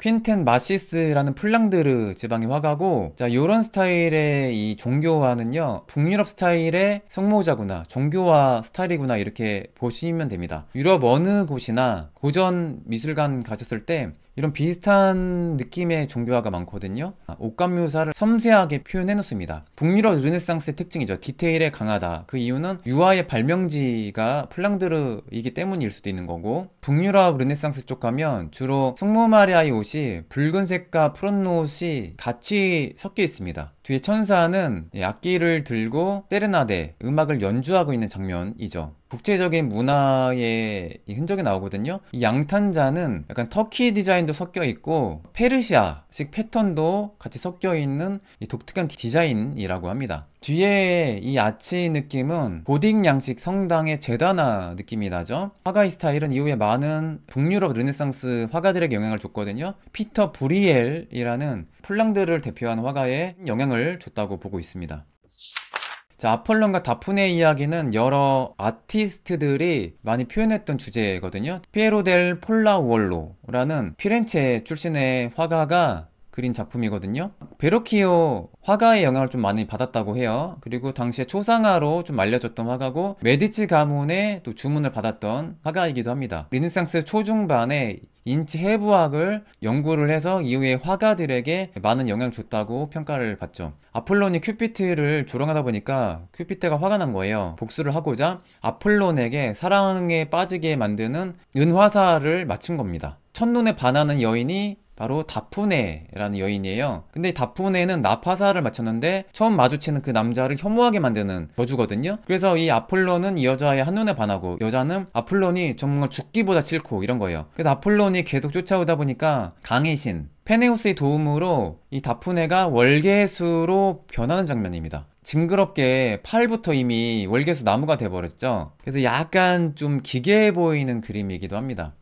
퀸텐 마시스라는 플랑드르 지방의 화가고 자 요런 스타일의 이 종교화는요 북유럽 스타일의 성모자구나 종교화 스타일이구나 이렇게 보시면 됩니다 유럽 어느 곳이나 고전 미술관 가셨을 때 이런 비슷한 느낌의 종교화가 많거든요 아, 옷감 묘사를 섬세하게 표현해놓습니다 북유럽 르네상스의 특징이죠 디테일에 강하다 그 이유는 유화의 발명지가 플랑드르이기 때문일 수도 있는 거고 북유럽 르네상스 쪽 가면 주로 성모 마리아의 옷이 붉은색과 푸른 옷이 같이 섞여 있습니다 뒤에 천사는 악기를 들고 세르나데 음악을 연주하고 있는 장면이죠 국제적인 문화의 흔적이 나오거든요 이 양탄자는 약간 터키 디자인도 섞여 있고 페르시아식 패턴도 같이 섞여 있는 독특한 디자인이라고 합니다 뒤에 이 아치 느낌은 고딕 양식 성당의 제단화 느낌이 나죠. 화가의 스타일은 이후에 많은 북유럽 르네상스 화가들에게 영향을 줬거든요. 피터 브리엘이라는 플랑드를 대표한 화가에 영향을 줬다고 보고 있습니다. 자, 아폴론과 다프네 이야기는 여러 아티스트들이 많이 표현했던 주제거든요. 피에로 델 폴라 우얼로라는 피렌체 출신의 화가가 그린 작품이거든요. 베로키오 화가의 영향을 좀 많이 받았다고 해요. 그리고 당시에 초상화로 좀 알려졌던 화가고 메디치 가문의 또 주문을 받았던 화가이기도 합니다. 르네상스 초중반에 인체 해부학을 연구를 해서 이후에 화가들에게 많은 영향을 줬다고 평가를 받죠. 아폴론이 큐피트를 조롱하다 보니까 큐피트가 화가 난 거예요. 복수를 하고자 아폴론에게 사랑에 빠지게 만드는 은화사를 맞춘 겁니다. 첫눈에 반하는 여인이 바로 다푸네라는 여인이에요. 근데 다푸네는 나파사를 마쳤는데 처음 마주치는 그 남자를 혐오하게 만드는 저주거든요. 그래서 이 아폴론은 이 여자의 한눈에 반하고 여자는 아폴론이 정말 죽기보다 싫고 이런 거예요. 그래서 아폴론이 계속 쫓아오다 보니까 강의 신 페네우스의 도움으로 이 다푸네가 월계수로 변하는 장면입니다. 징그럽게 팔부터 이미 월계수 나무가 돼버렸죠. 그래서 약간 좀 기괴해 보이는 그림이기도 합니다.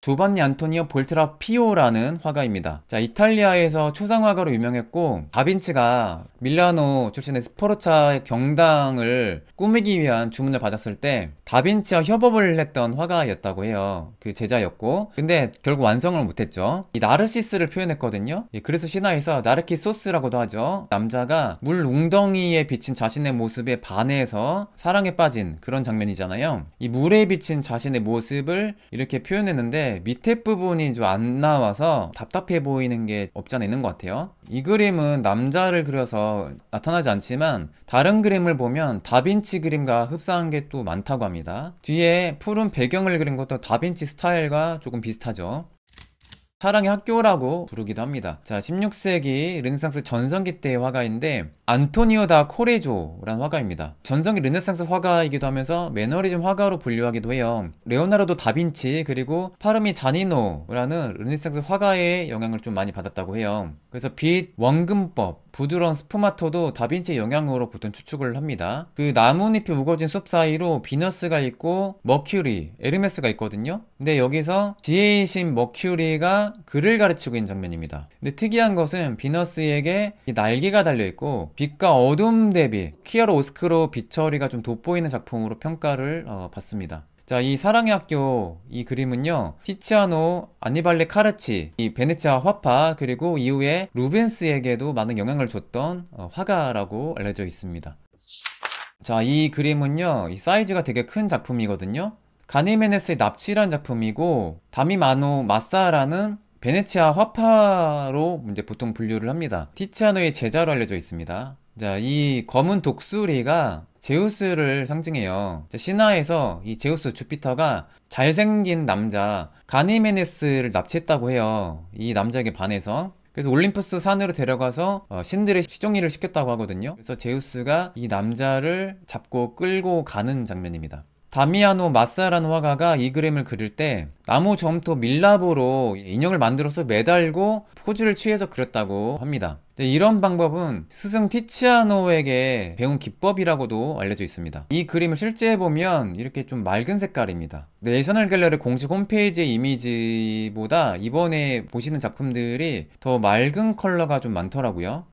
두 번째 안토니오 볼트라 피오라는 화가입니다. 자, 이탈리아에서 초상화가로 유명했고 다빈치가 밀라노 출신의 스포르차 경당을 꾸미기 위한 주문을 받았을 때 다빈치와 협업을 했던 화가였다고 해요. 그 제자였고 근데 결국 완성을 못했죠. 이 나르시스를 표현했거든요. 예, 그래서 신화에서 나르키소스라고도 하죠. 남자가 물 웅덩이에 비친 자신의 모습에 반해서 사랑에 빠진 그런 장면이잖아요. 이 물에 비친 자신의 모습을 이렇게 표현했는데 밑에 부분이 좀 안 나와서 답답해 보이는 게 없지 않아 있는 것 같아요 이 그림은 남자를 그려서 나타나지 않지만 다른 그림을 보면 다빈치 그림과 흡사한 게 또 많다고 합니다 뒤에 푸른 배경을 그린 것도 다빈치 스타일과 조금 비슷하죠 사랑의 학교라고 부르기도 합니다 자 16세기 르네상스 전성기 때의 화가인데 안토니오 다 코레조라는 화가입니다. 전성기 르네상스 화가이기도 하면서 매너리즘 화가로 분류하기도 해요. 레오나르도 다빈치 그리고 파르미 자니노라는 르네상스 화가의 영향을 좀 많이 받았다고 해요. 그래서 빛, 원근법, 부드러운 스포마토도 다빈치의 영향으로 보통 추측을 합니다. 그 나뭇잎이 우거진 숲 사이로 비너스가 있고 머큐리, 에르메스가 있거든요. 근데 여기서 지혜이신 머큐리가 그를 가르치고 있는 장면입니다. 근데 특이한 것은 비너스에게 날개가 달려있고 빛과 어둠 대비 키아로 오스크로 빛 처리가 좀 돋보이는 작품으로 평가를 어, 받습니다. 자, 이 사랑의 학교 이 그림은요. 티치아노, 아니발레 카르치, 이 베네치아 화파 그리고 이후에 루벤스에게도 많은 영향을 줬던 어, 화가라고 알려져 있습니다. 자, 이 그림은요. 이 사이즈가 되게 큰 작품이거든요. 가니메네스의 납치라는 작품이고 다미마노 마사라는 베네치아 화파로 이제 보통 분류를 합니다. 티치아노의 제자로 알려져 있습니다. 자, 이 검은 독수리가 제우스를 상징해요. 자, 신화에서 이 제우스 주피터가 잘생긴 남자 가니메네스를 납치했다고 해요. 이 남자에게 반해서 그래서 올림푸스 산으로 데려가서 어, 신들의 시종일을 시켰다고 하거든요. 그래서 제우스가 이 남자를 잡고 끌고 가는 장면입니다. 다미아노 마사라는 화가가 이 그림을 그릴 때 나무 점토 밀랍으로 인형을 만들어서 매달고 포즈를 취해서 그렸다고 합니다. 이런 방법은 스승 티치아노에게 배운 기법이라고도 알려져 있습니다. 이 그림을 실제 보면 이렇게 좀 맑은 색깔입니다. 내셔널 갤러리 공식 홈페이지의 이미지보다 이번에 보시는 작품들이 더 맑은 컬러가 좀 많더라고요.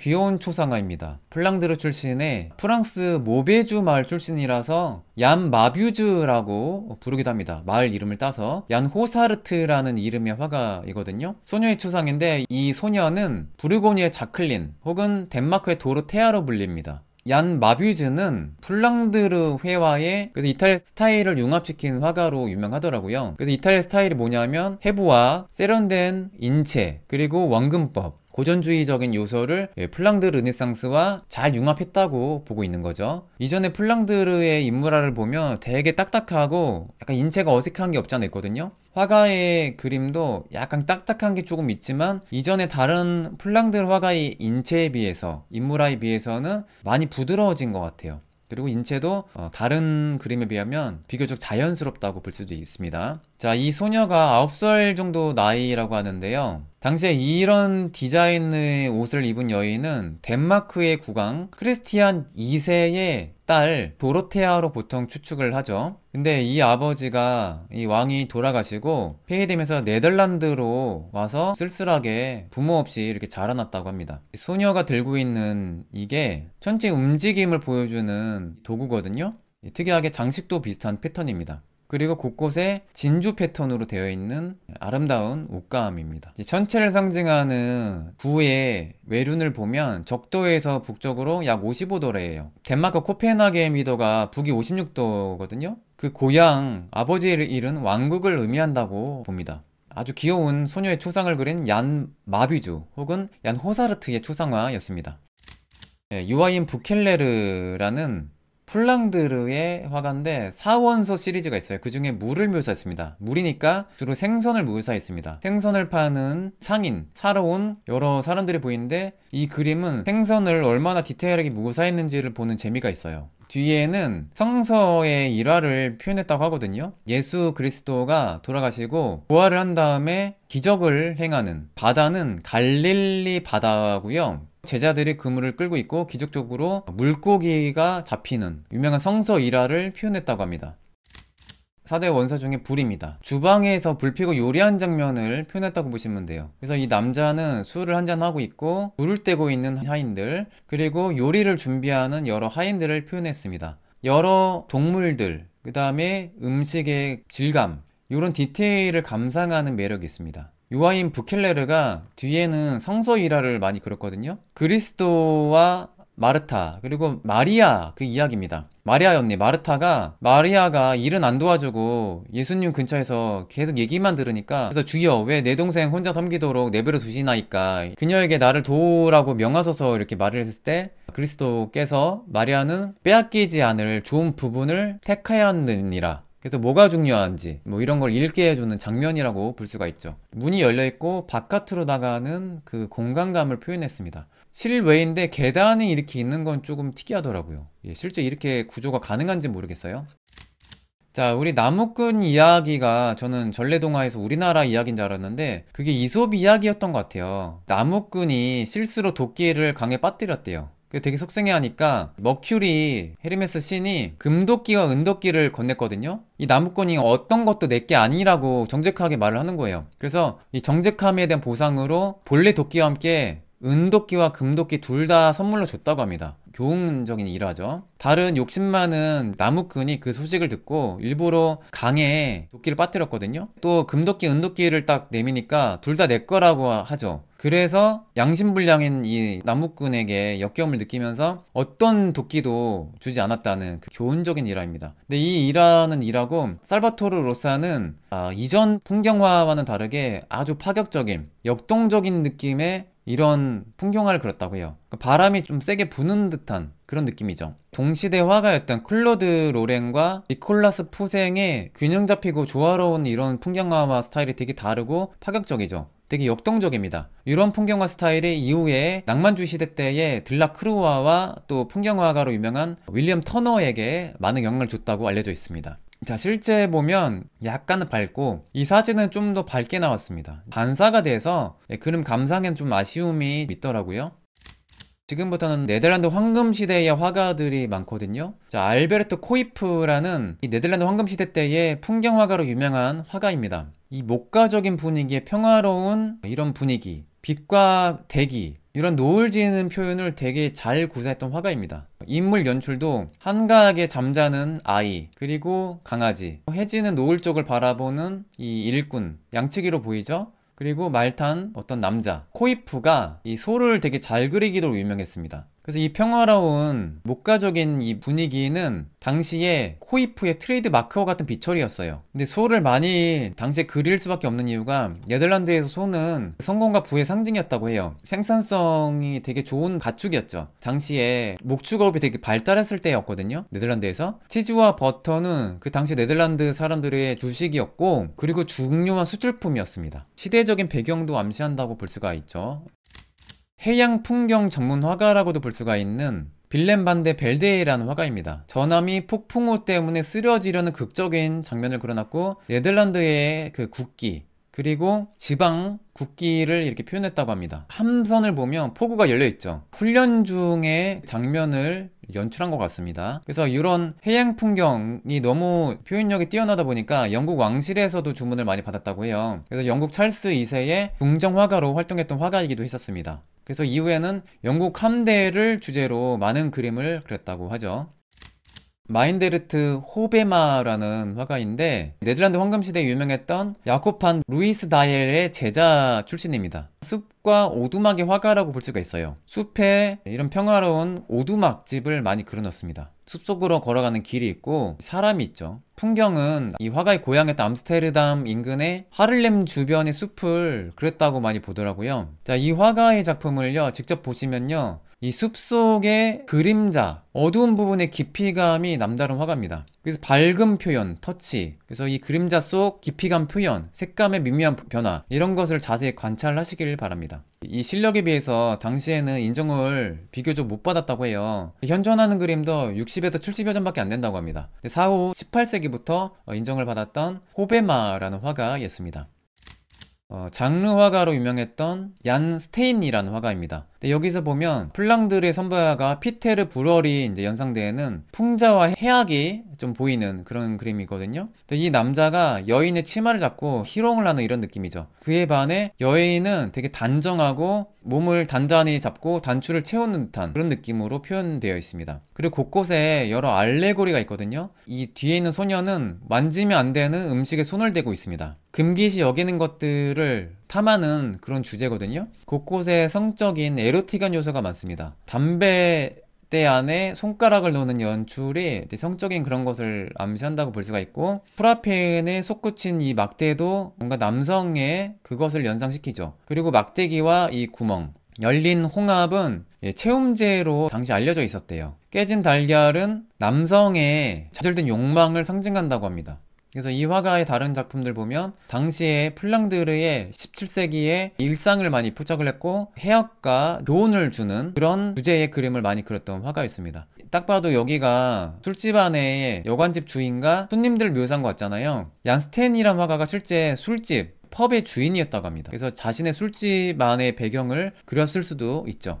귀여운 초상화입니다. 플랑드르 출신의 프랑스 모베주 마을 출신이라서 얀 마뷰즈라고 부르기도 합니다. 마을 이름을 따서 얀 호사르트라는 이름의 화가이거든요. 소녀의 초상인데 이 소녀는 부르고니의 자클린 혹은 덴마크의 도르테아로 불립니다. 얀 마뷰즈는 플랑드르 회화의 그래서 이탈 스타일을 융합시킨 화가로 유명하더라고요. 그래서 이탈 스타일이 뭐냐면 해부와 세련된 인체 그리고 원근법 고전주의적인 요소를 예, 플랑드 르네상스와 잘 융합했다고 보고 있는 거죠. 이전에 플랑드르의 인물화를 보면 되게 딱딱하고 약간 인체가 어색한 게 없지 않아 있거든요. 화가의 그림도 약간 딱딱한 게 조금 있지만 이전에 다른 플랑드르 화가의 인체에 비해서 인물화에 비해서는 많이 부드러워진 것 같아요. 그리고 인체도 어, 다른 그림에 비하면 비교적 자연스럽다고 볼 수도 있습니다. 자, 이 소녀가 9살 정도 나이라고 하는데요. 당시에 이런 디자인의 옷을 입은 여인은 덴마크의 국왕 크리스티안 2세의 딸 도로테아로 보통 추측을 하죠. 근데 이 아버지가 이 왕이 돌아가시고 폐위되면서 네덜란드로 와서 쓸쓸하게 부모 없이 이렇게 자라났다고 합니다. 소녀가 들고 있는 이게 천체 움직임을 보여주는 도구거든요. 특이하게 장식도 비슷한 패턴입니다. 그리고 곳곳에 진주 패턴으로 되어 있는 아름다운 옷감입니다. 전체를 상징하는 구의 외륜을 보면 적도에서 북쪽으로 약 55도래예요. 덴마크 코펜하겐 위도가 북이 56도거든요. 그 고향 아버지를 잃은 왕국을 의미한다고 봅니다. 아주 귀여운 소녀의 초상을 그린 얀 마비주 혹은 얀 호사르트의 초상화였습니다. 네, 유아인 부켈레르라는 플랑드르의 화가인데 사원서 시리즈가 있어요 그 중에 물을 묘사했습니다 물이니까 주로 생선을 묘사했습니다 생선을 파는 상인 사러 온 여러 사람들이 보이는데 이 그림은 생선을 얼마나 디테일하게 묘사했는지를 보는 재미가 있어요 뒤에는 성서의 일화를 표현했다고 하거든요 예수 그리스도가 돌아가시고 부활을 한 다음에 기적을 행하는 바다는 갈릴리 바다고요 제자들이 그물을 끌고 있고 기적적으로 물고기가 잡히는 유명한 성서 일화를 표현했다고 합니다. 4대 원사 중에 불입니다. 주방에서 불 피고 요리한 장면을 표현했다고 보시면 돼요. 그래서 이 남자는 술을 한잔하고 있고 불을 떼고 있는 하인들 그리고 요리를 준비하는 여러 하인들을 표현했습니다. 여러 동물들 그 다음에 음식의 질감 이런 디테일을 감상하는 매력이 있습니다. 유아인 부켈레르가 뒤에는 성서 일화를 많이 그렸거든요. 그리스도와 마르타 그리고 마리아 그 이야기입니다. 마리아 언니 마르타가 마리아가 일은 안 도와주고 예수님 근처에서 계속 얘기만 들으니까 그래서 주여 왜 내 동생 혼자 섬기도록 내버려 두시나이까 그녀에게 나를 도우라고 명하소서 이렇게 말을 했을 때 그리스도께서 마리아는 빼앗기지 않을 좋은 부분을 택하였느니라 그래서 뭐가 중요한지 뭐 이런 걸 읽게 해주는 장면이라고 볼 수가 있죠. 문이 열려있고 바깥으로 나가는 그 공간감을 표현했습니다. 실외인데 계단이 이렇게 있는 건 조금 특이하더라고요. 예, 실제 이렇게 구조가 가능한지 모르겠어요. 자, 우리 나무꾼 이야기가 저는 전래동화에서 우리나라 이야기인 줄 알았는데 그게 이솝 이야기였던 것 같아요. 나무꾼이 실수로 도끼를 강에 빠뜨렸대요. 되게 속상해하니까 머큐리 헤르메스 신이 금도끼와 은도끼를 건넸거든요. 이 나무꾼이 어떤 것도 내게 아니라고 정직하게 말을 하는 거예요. 그래서 이 정직함에 대한 보상으로 본래 도끼와 함께 은도끼와 금도끼 둘 다 선물로 줬다고 합니다. 교훈적인 일화죠. 다른 욕심 많은 나무꾼이 그 소식을 듣고 일부러 강에 도끼를 빠뜨렸거든요. 또 금도끼, 은도끼를 딱 내미니까 둘 다 내 거라고 하죠. 그래서 양심불량인 이 나무꾼에게 역겨움을 느끼면서 어떤 도끼도 주지 않았다는 그 교훈적인 일화입니다. 근데 이 일화는 일화고 살바토르 로사는 아, 이전 풍경화와는 다르게 아주 파격적인 역동적인 느낌의 이런 풍경화를 그렸다고 해요. 그러니까 바람이 좀 세게 부는 듯한 그런 느낌이죠. 동시대 화가였던 클로드 로렌과 니콜라스 푸생의 균형 잡히고 조화로운 이런 풍경화와 스타일이 되게 다르고 파격적이죠. 되게 역동적입니다. 이런 풍경화 스타일이 이후에 낭만주 시대 때의 들락 크루아와 또 풍경화가로 유명한 윌리엄 터너에게 많은 영향을 줬다고 알려져 있습니다. 자 실제 보면 약간은 밝고 이 사진은 좀 더 밝게 나왔습니다 반사가 돼서 예, 그림 감상엔 좀 아쉬움이 있더라고요 지금부터는 네덜란드 황금시대의 화가들이 많거든요 자알베르토 코이프라는 이 네덜란드 황금시대 때의 풍경화가로 유명한 화가입니다 이 목가적인 분위기에 평화로운 이런 분위기 빛과 대기 이런 노을 지는 표현을 되게 잘 구사했던 화가입니다 인물 연출도 한가하게 잠자는 아이 그리고 강아지 해지는 노을 쪽을 바라보는 이 일꾼 양치기로 보이죠? 그리고 말탄 어떤 남자 코이프가 이 소를 되게 잘 그리기로 유명했습니다 그래서 이 평화로운 목가적인 이 분위기는 당시에 코이프의 트레이드 마크와 같은 비철이었어요. 근데 소를 많이 당시에 그릴 수밖에 없는 이유가 네덜란드에서 소는 성공과 부의 상징이었다고 해요. 생산성이 되게 좋은 가축이었죠. 당시에 목축업이 되게 발달했을 때였거든요. 네덜란드에서 치즈와 버터는 그 당시 네덜란드 사람들의 주식이었고 그리고 중요한 수출품이었습니다. 시대적인 배경도 암시한다고 볼 수가 있죠. 해양 풍경 전문 화가라고도 볼 수가 있는 빌렘 반데 벨데이라는 화가입니다. 전함이 폭풍우 때문에 쓰러지려는 극적인 장면을 그려놨고 네덜란드의 그 국기 그리고 지방 국기를 이렇게 표현했다고 합니다. 함선을 보면 폭우가 열려 있죠. 훈련 중의 장면을 연출한 것 같습니다. 그래서 이런 해양 풍경이 너무 표현력이 뛰어나다 보니까 영국 왕실에서도 주문을 많이 받았다고 해요. 그래서 영국 찰스 2세의 궁정 화가로 활동했던 화가이기도 했었습니다. 그래서 이후에는 영국 함대를 주제로 많은 그림을 그렸다고 하죠. 마인데르트 호베마라는 화가인데 네덜란드 황금시대에 유명했던 야코판 루이스 다이엘의 제자 출신입니다. 숲과 오두막의 화가라고 볼 수가 있어요. 숲에 이런 평화로운 오두막집을 많이 그려놨습니다. 숲속으로 걸어가는 길이 있고 사람이 있죠. 풍경은 이 화가의 고향이었던 암스테르담 인근의 하를렘 주변의 숲을 그렸다고 많이 보더라고요. 자, 이 화가의 작품을요, 직접 보시면요. 이 숲속의 그림자, 어두운 부분의 깊이감이 남다른 화가입니다. 그래서 밝은 표현, 터치, 그래서 이 그림자 속 깊이감 표현, 색감의 미묘한 변화 이런 것을 자세히 관찰하시길 바랍니다. 이 실력에 비해서 당시에는 인정을 비교적 못 받았다고 해요. 현존하는 그림도 60에서 70여 점밖에 안 된다고 합니다. 사후 18세기부터 인정을 받았던 호베마라는 화가였습니다. 어, 장르 화가로 유명했던 얀 스테인이라는 화가입니다. 여기서 보면 플랑드르의 선배가 피테르 브럴이 이제 연상되는 풍자와 해악이 좀 보이는 그런 그림이거든요. 이 남자가 여인의 치마를 잡고 희롱을 하는 이런 느낌이죠. 그에 반해 여인은 되게 단정하고 몸을 단단히 잡고 단추를 채우는 듯한 그런 느낌으로 표현되어 있습니다. 그리고 곳곳에 여러 알레고리가 있거든요. 이 뒤에 있는 소녀는 만지면 안 되는 음식에 손을 대고 있습니다. 금기시 여기는 것들을 탐하는 그런 주제거든요. 곳곳에 성적인 에로틱한 요소가 많습니다. 담배 때 안에 손가락을 놓는 연출이 성적인 그런 것을 암시한다고 볼 수가 있고 프라펜에 솟구친 이 막대도 뭔가 남성의 그것을 연상시키죠. 그리고 막대기와 이 구멍 열린 홍합은 예, 체움제로 당시 알려져 있었대요. 깨진 달걀은 남성의 좌절된 욕망을 상징한다고 합니다. 그래서 이 화가의 다른 작품들 보면 당시에 플랑드르의 17세기의 일상을 많이 포착을 했고 해학과 교훈을 주는 그런 주제의 그림을 많이 그렸던 화가였습니다. 딱 봐도 여기가 술집 안에 여관집 주인과 손님들 묘사한 것 같잖아요. 얀스텐이란 화가가 실제 술집, 펍의 주인이었다고 합니다. 그래서 자신의 술집 안의 배경을 그렸을 수도 있죠.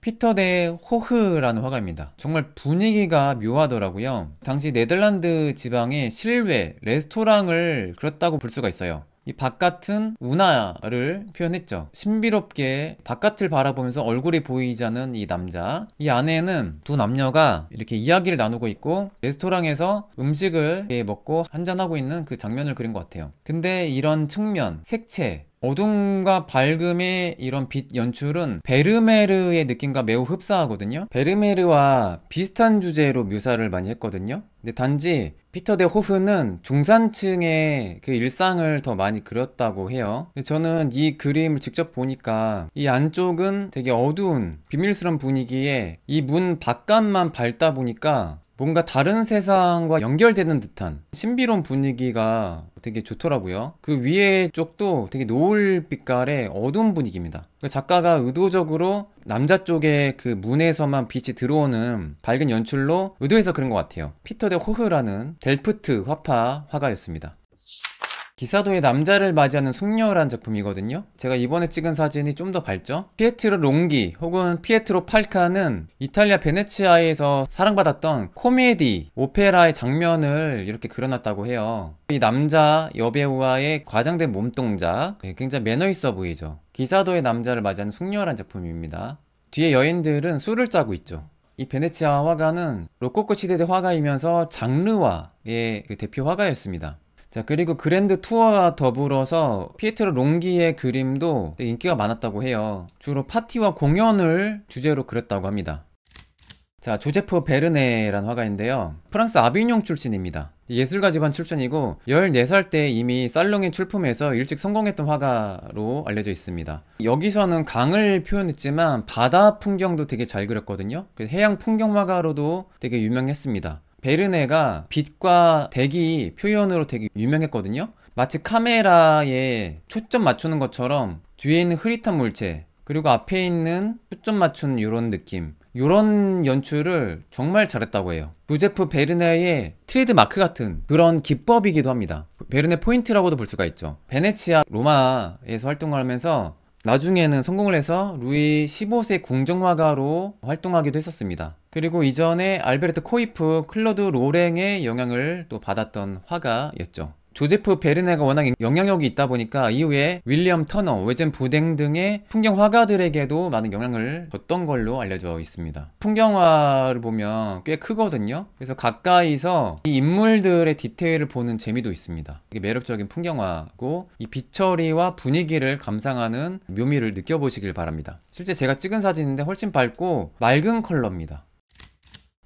피터 대 호흐라는 화가입니다. 정말 분위기가 묘하더라고요. 당시 네덜란드 지방의 실외 레스토랑을 그렸다고 볼 수가 있어요. 이 바깥은 운하를 표현했죠. 신비롭게 바깥을 바라보면서 얼굴이 보이지 않은 이 남자. 이 안에는 두 남녀가 이렇게 이야기를 나누고 있고 레스토랑에서 음식을 먹고 한잔하고 있는 그 장면을 그린 것 같아요. 근데 이런 측면, 색채, 어둠과 밝음의 이런 빛 연출은 베르메르의 느낌과 매우 흡사하거든요. 베르메르와 비슷한 주제로 묘사를 많이 했거든요. 근데 단지 피터 데 호흐는 중산층의 그 일상을 더 많이 그렸다고 해요. 근데 저는 이 그림을 직접 보니까 이 안쪽은 되게 어두운 비밀스러운 분위기에 이 문 바깥만 밝다 보니까 뭔가 다른 세상과 연결되는 듯한 신비로운 분위기가 되게 좋더라고요. 그 위에 쪽도 되게 노을 빛깔의 어두운 분위기입니다. 그 작가가 의도적으로 남자 쪽에그 문에서만 빛이 들어오는 밝은 연출로 의도해서 그런 것 같아요. 피터 데 호흐라는 델프트 화파 화가였습니다. 기사도의 남자를 맞이하는 숙녀라는 작품이거든요 제가 이번에 찍은 사진이 좀 더 밝죠? 피에트로 롱기 혹은 피에트로 팔카는 이탈리아 베네치아에서 사랑받았던 코미디, 오페라의 장면을 이렇게 그려놨다고 해요 이 남자 여배우와의 과장된 몸동작 네, 굉장히 매너있어 보이죠 기사도의 남자를 맞이하는 숙녀라는 작품입니다 뒤에 여인들은 술을 짜고 있죠 이 베네치아 화가는 로코코 시대의 화가이면서 장르화의 그 대표 화가였습니다 자 그리고 그랜드 투어와 더불어서 피에트로 롱기의 그림도 인기가 많았다고 해요 주로 파티와 공연을 주제로 그렸다고 합니다 자 조제프 베르네란 화가인데요 프랑스 아비뇽 출신입니다 예술가 집안 출신이고 14살 때 이미 살롱에 출품해서 일찍 성공했던 화가로 알려져 있습니다 여기서는 강을 표현했지만 바다 풍경도 되게 잘 그렸거든요 그 해양 풍경 화가로도 되게 유명했습니다 베르네가 빛과 대기 표현으로 되게 유명했거든요. 마치 카메라에 초점 맞추는 것처럼 뒤에 있는 흐릿한 물체 그리고 앞에 있는 초점 맞춘 이런 느낌 이런 연출을 정말 잘했다고 해요 요제프 베르네의 트레이드 마크 같은 그런 기법이기도 합니다 베르네 포인트라고도 볼 수가 있죠 베네치아 로마에서 활동을 하면서 나중에는 성공을 해서 루이 15세 궁정화가로 활동하기도 했었습니다. 그리고 이전에 알베르트 코이프, 클로드 로랭의 영향을 또 받았던 화가였죠. 조제프 베르네가 워낙 영향력이 있다 보니까 이후에 윌리엄 터너, 웨젠 부댕 등의 풍경 화가들에게도 많은 영향을 줬던 걸로 알려져 있습니다. 풍경화를 보면 꽤 크거든요. 그래서 가까이서 이 인물들의 디테일을 보는 재미도 있습니다. 이게 매력적인 풍경화고 이 빛처리와 분위기를 감상하는 묘미를 느껴보시길 바랍니다. 실제 제가 찍은 사진인데 훨씬 밝고 맑은 컬러입니다.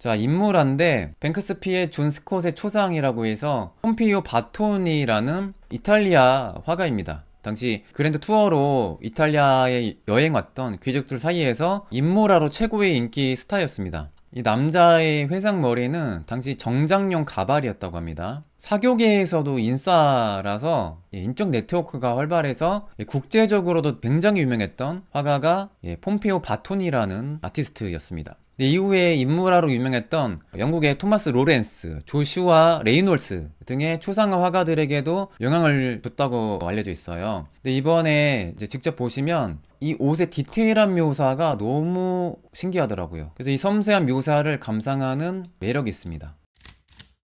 자 인물한데 뱅크스피의 존 스콧의 초상이라고 해서 폼피오 바토니라는 이탈리아 화가입니다. 당시 그랜드 투어로 이탈리아에 여행 왔던 귀족들 사이에서 인모라로 최고의 인기 스타였습니다. 이 남자의 회상머리는 당시 정장용 가발이었다고 합니다. 사교계에서도 인싸라서 예, 인적 네트워크가 활발해서 예, 국제적으로도 굉장히 유명했던 화가가 예, 폼페오 바톤이라는 아티스트였습니다. 네, 이후에 인물화로 유명했던 영국의 토마스 로렌스, 조슈아 레이놀스 등의 초상화 화가들에게도 영향을 줬다고 알려져 있어요. 근데 이번에 이제 직접 보시면 이 옷의 디테일한 묘사가 너무 신기하더라고요. 그래서 이 섬세한 묘사를 감상하는 매력이 있습니다.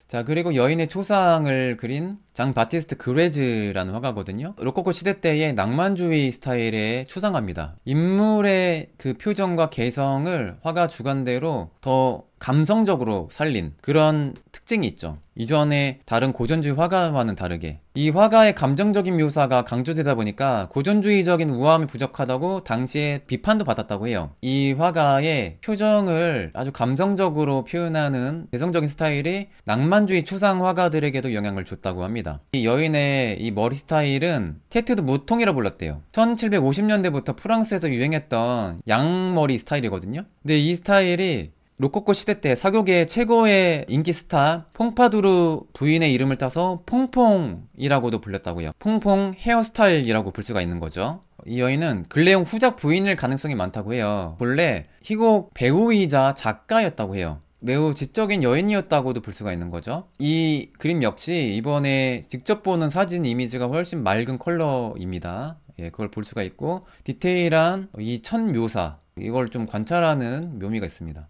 자, 그리고 여인의 초상을 그린 장 바티스트 그레즈라는 화가거든요. 로코코 시대 때의 낭만주의 스타일에 추상화입니다. 인물의 그 표정과 개성을 화가 주관대로 더 감성적으로 살린 그런 특징이 있죠. 이전에 다른 고전주의 화가와는 다르게 이 화가의 감정적인 묘사가 강조되다 보니까 고전주의적인 우아함이 부족하다고 당시에 비판도 받았다고 해요. 이 화가의 표정을 아주 감성적으로 표현하는 개성적인 스타일이 낭만주의 초상 화가들에게도 영향을 줬다고 합니다. 있습니다. 이 여인의 이 머리 스타일은 테트드 무통이라 불렀대요. 1750년대부터 프랑스에서 유행했던 양머리 스타일이거든요. 근데 이 스타일이 로코코 시대 때 사교계 최고의 인기 스타 퐁파두르 부인의 이름을 따서 퐁퐁이라고도 불렸다고요. 퐁퐁 헤어스타일이라고 볼 수가 있는 거죠. 이 여인은 글레용 후작 부인일 가능성이 많다고 해요. 본래 희곡 배우이자 작가였다고 해요. 매우 지적인 여인이었다고도 볼 수가 있는 거죠. 이 그림 역시 이번에 직접 보는 사진 이미지가 훨씬 맑은 컬러입니다. 예, 그걸 볼 수가 있고 디테일한 이 천 묘사 이걸 좀 관찰하는 묘미가 있습니다.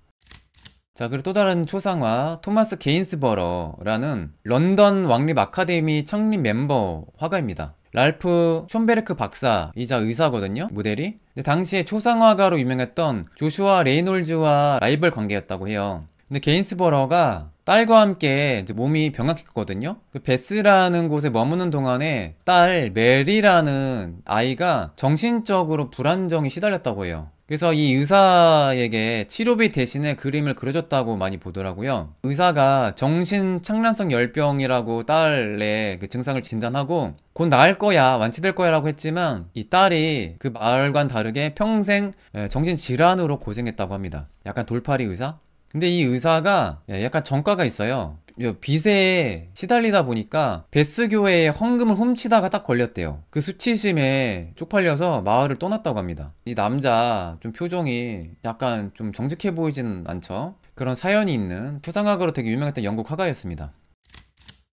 자 그리고 또 다른 초상화 토마스 게인스버러라는 런던 왕립 아카데미 창립 멤버 화가입니다. 랄프 쇼베르크 박사이자 의사거든요 모델이 근데 당시에 초상화가로 유명했던 조슈아 레이놀즈와 라이벌 관계였다고 해요 근데 게인스버러가 딸과 함께 몸이 병약했거든요. 그 베스라는 곳에 머무는 동안에 딸 메리라는 아이가 정신적으로 불안정이 시달렸다고 해요. 그래서 이 의사에게 치료비 대신에 그림을 그려줬다고 많이 보더라고요. 의사가 정신 창란성 열병이라고 딸의 그 증상을 진단하고 곧 나을 거야, 완치될 거야 라고 했지만 이 딸이 그 말과는 다르게 평생 정신 질환으로 고생했다고 합니다. 약간 돌팔이 의사? 근데 이 의사가 예, 약간 전과가 있어요 빚에 시달리다 보니까 베스교회에 헌금을 훔치다가 딱 걸렸대요. 그 수치심에 쪽팔려서 마을을 떠났다고 합니다. 이 남자 좀 표정이 약간 좀 정직해 보이진 않죠? 그런 사연이 있는 초상학으로 되게 유명했던 영국 화가였습니다.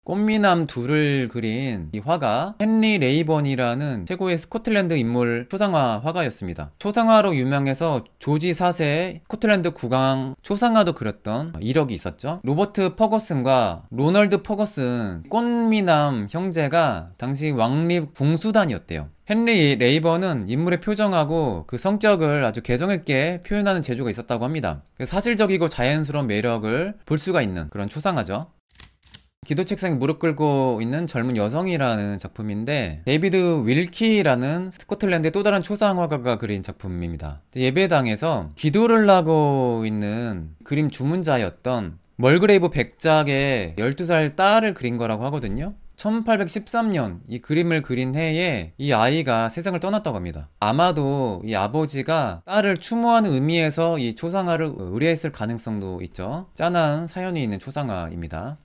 꽃미남 둘을 그린 이 화가 헨리 레이번이라는 최고의 스코틀랜드 인물 초상화 화가였습니다. 초상화로 유명해서 조지 4세 스코틀랜드 국왕 초상화도 그렸던 이력이 있었죠. 로버트 퍼거슨과 로널드 퍼거슨 꽃미남 형제가 당시 왕립 궁수단이었대요. 헨리 레이버는 인물의 표정하고 그 성격을 아주 개성있게 표현하는 재주가 있었다고 합니다. 그 사실적이고 자연스러운 매력을 볼 수가 있는 그런 초상화죠. 기도 책상에 무릎 꿇고 있는 젊은 여성이라는 작품인데 데이비드 윌키라는 스코틀랜드의 또 다른 초상 화가가 그린 작품입니다. 예배당에서 기도를 하고 있는 그림 주문자였던 멀그레이브 백작의 12살 딸을 그린 거라고 하거든요. 1813년 이 그림을 그린 해에 이 아이가 세상을 떠났다고 합니다. 아마도 이 아버지가 딸을 추모하는 의미에서 이 초상화를 의뢰했을 가능성도 있죠. 짠한 사연이 있는 초상화입니다.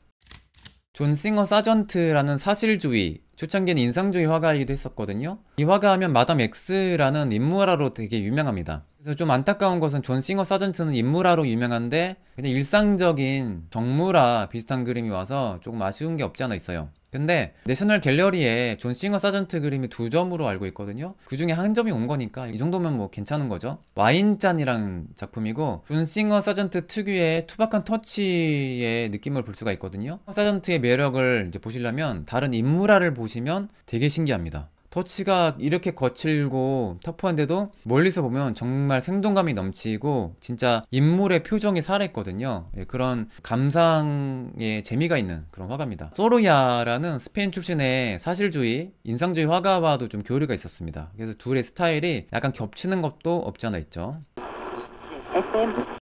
존 싱어 사전트라는 사실주의, 초창기엔 인상주의 화가이기도 했었거든요. 이 화가 하면 마담 X라는 인물화로 되게 유명합니다. 그래서 좀 안타까운 것은 존 싱어 사전트는 인물화로 유명한데 그냥 일상적인 정물화 비슷한 그림이 와서 조금 아쉬운 게 없지 않아 있어요. 근데 내셔널 갤러리에 존 싱어 사전트 그림이 두 점으로 알고 있거든요 그 중에 한 점이 온 거니까 이 정도면 뭐 괜찮은 거죠 와인잔이라는 작품이고 존 싱어 사전트 특유의 투박한 터치의 느낌을 볼 수가 있거든요 사전트의 매력을 이제 보시려면 다른 인물화를 보시면 되게 신기합니다 터치가 이렇게 거칠고 터프한데도 멀리서 보면 정말 생동감이 넘치고 진짜 인물의 표정이 살아있거든요 예, 그런 감상의 재미가 있는 그런 화가입니다 소로야라는 스페인 출신의 사실주의 인상주의 화가와도 좀 교류가 있었습니다 그래서 둘의 스타일이 약간 겹치는 것도 없지 않아 있죠